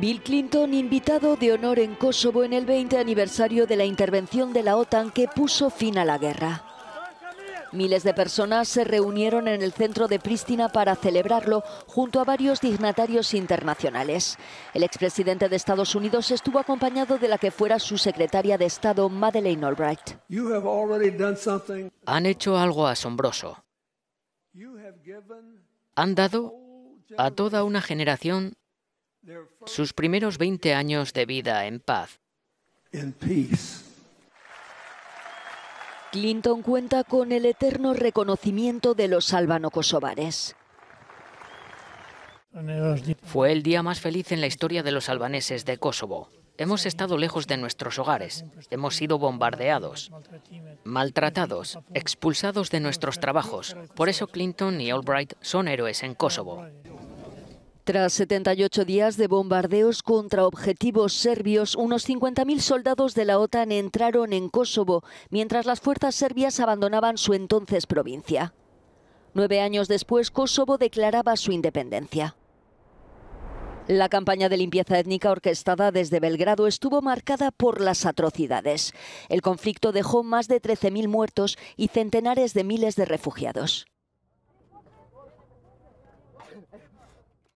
Bill Clinton, invitado de honor en Kosovo en el 20 aniversario de la intervención de la OTAN que puso fin a la guerra. Miles de personas se reunieron en el centro de Pristina para celebrarlo junto a varios dignatarios internacionales. El expresidente de Estados Unidos estuvo acompañado de la que fuera su secretaria de Estado, Madeleine Albright. Han hecho algo asombroso. Han dado a toda una generación sus primeros 20 años de vida en paz. Clinton cuenta con el eterno reconocimiento de los albano-kosovares. Fue el día más feliz en la historia de los albaneses de Kosovo. Hemos estado lejos de nuestros hogares, hemos sido bombardeados, maltratados, expulsados de nuestros trabajos. Por eso Clinton y Albright son héroes en Kosovo. Tras 78 días de bombardeos contra objetivos serbios, unos 50.000 soldados de la OTAN entraron en Kosovo, mientras las fuerzas serbias abandonaban su entonces provincia. Nueve años después, Kosovo declaraba su independencia. La campaña de limpieza étnica orquestada desde Belgrado estuvo marcada por las atrocidades. El conflicto dejó más de 13.000 muertos y centenares de miles de refugiados.